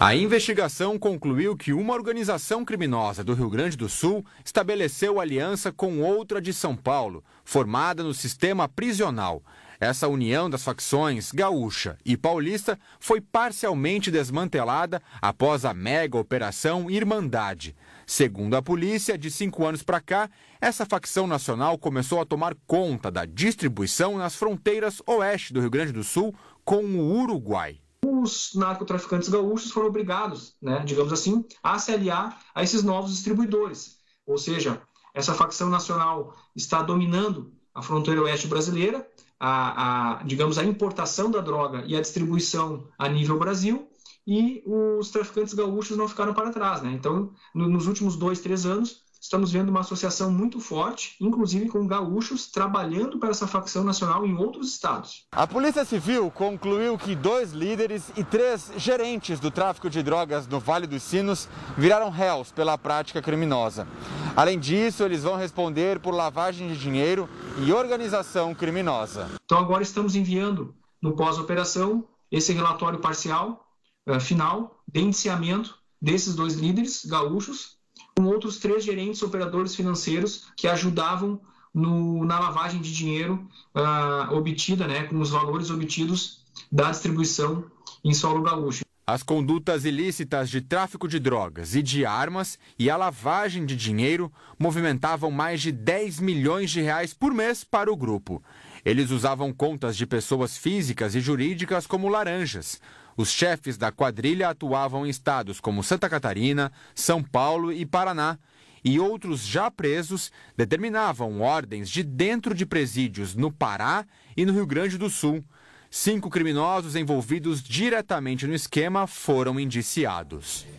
A investigação concluiu que uma organização criminosa do Rio Grande do Sul estabeleceu aliança com outra de São Paulo, formada no sistema prisional. Essa união das facções gaúcha e paulista foi parcialmente desmantelada após a mega operação Irmandade. Segundo a polícia, de cinco anos para cá, essa facção nacional começou a tomar conta da distribuição nas fronteiras oeste do Rio Grande do Sul com o Uruguai os narcotraficantes gaúchos foram obrigados, né, digamos assim, a se aliar a esses novos distribuidores. Ou seja, essa facção nacional está dominando a fronteira oeste brasileira, a, a digamos, a importação da droga e a distribuição a nível Brasil, e os traficantes gaúchos não ficaram para trás. Né? Então, no, nos últimos dois, três anos, estamos vendo uma associação muito forte, inclusive com gaúchos, trabalhando para essa facção nacional em outros estados. A Polícia Civil concluiu que dois líderes e três gerentes do tráfico de drogas no Vale dos Sinos viraram réus pela prática criminosa. Além disso, eles vão responder por lavagem de dinheiro e organização criminosa. Então, agora estamos enviando no pós-operação esse relatório parcial, eh, final, de indiciamento desses dois líderes gaúchos com outros três gerentes operadores financeiros que ajudavam no, na lavagem de dinheiro ah, obtida, né, com os valores obtidos da distribuição em solo gaúcho. As condutas ilícitas de tráfico de drogas e de armas e a lavagem de dinheiro movimentavam mais de 10 milhões de reais por mês para o grupo. Eles usavam contas de pessoas físicas e jurídicas como laranjas. Os chefes da quadrilha atuavam em estados como Santa Catarina, São Paulo e Paraná, e outros já presos determinavam ordens de dentro de presídios no Pará e no Rio Grande do Sul. Cinco criminosos envolvidos diretamente no esquema foram indiciados.